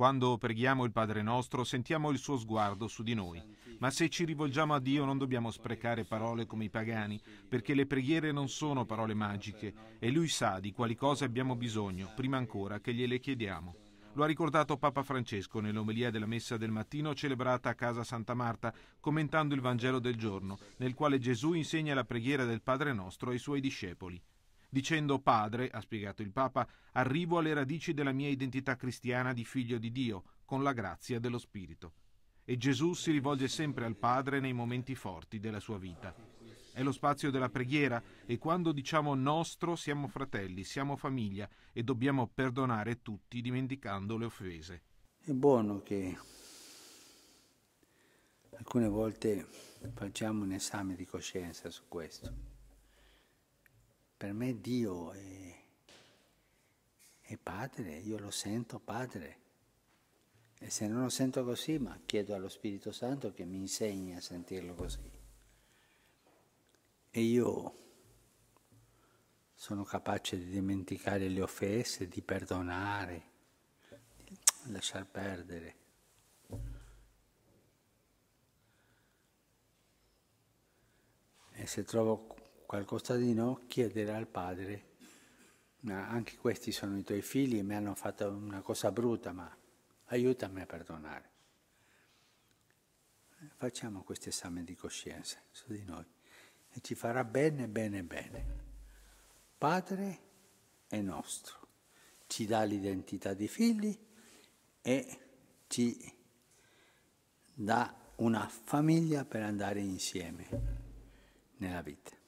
Quando preghiamo il Padre nostro sentiamo il suo sguardo su di noi, ma se ci rivolgiamo a Dio non dobbiamo sprecare parole come i pagani, perché le preghiere non sono parole magiche e Lui sa di quali cose abbiamo bisogno prima ancora che gliele chiediamo. Lo ha ricordato Papa Francesco nell'omelia della messa del mattino celebrata a casa Santa Marta, commentando il Vangelo del giorno, nel quale Gesù insegna la preghiera del Padre nostro ai suoi discepoli dicendo Padre, ha spiegato il Papa, arrivo alle radici della mia identità cristiana di figlio di Dio, con la grazia dello Spirito. E Gesù si rivolge sempre al Padre nei momenti forti della sua vita. È lo spazio della preghiera e quando diciamo nostro siamo fratelli, siamo famiglia e dobbiamo perdonare tutti dimenticando le offese. È buono che alcune volte facciamo un esame di coscienza su questo per me Dio è, è Padre, io lo sento Padre. E se non lo sento così, ma chiedo allo Spirito Santo che mi insegni a sentirlo così. E io sono capace di dimenticare le offese, di perdonare, di lasciar perdere. E se trovo qualcosa di contadino chiedere al padre, anche questi sono i tuoi figli e mi hanno fatto una cosa brutta, ma aiutami a perdonare. Facciamo questo esame di coscienza su di noi e ci farà bene, bene, bene. Padre è nostro, ci dà l'identità di figli e ci dà una famiglia per andare insieme nella vita.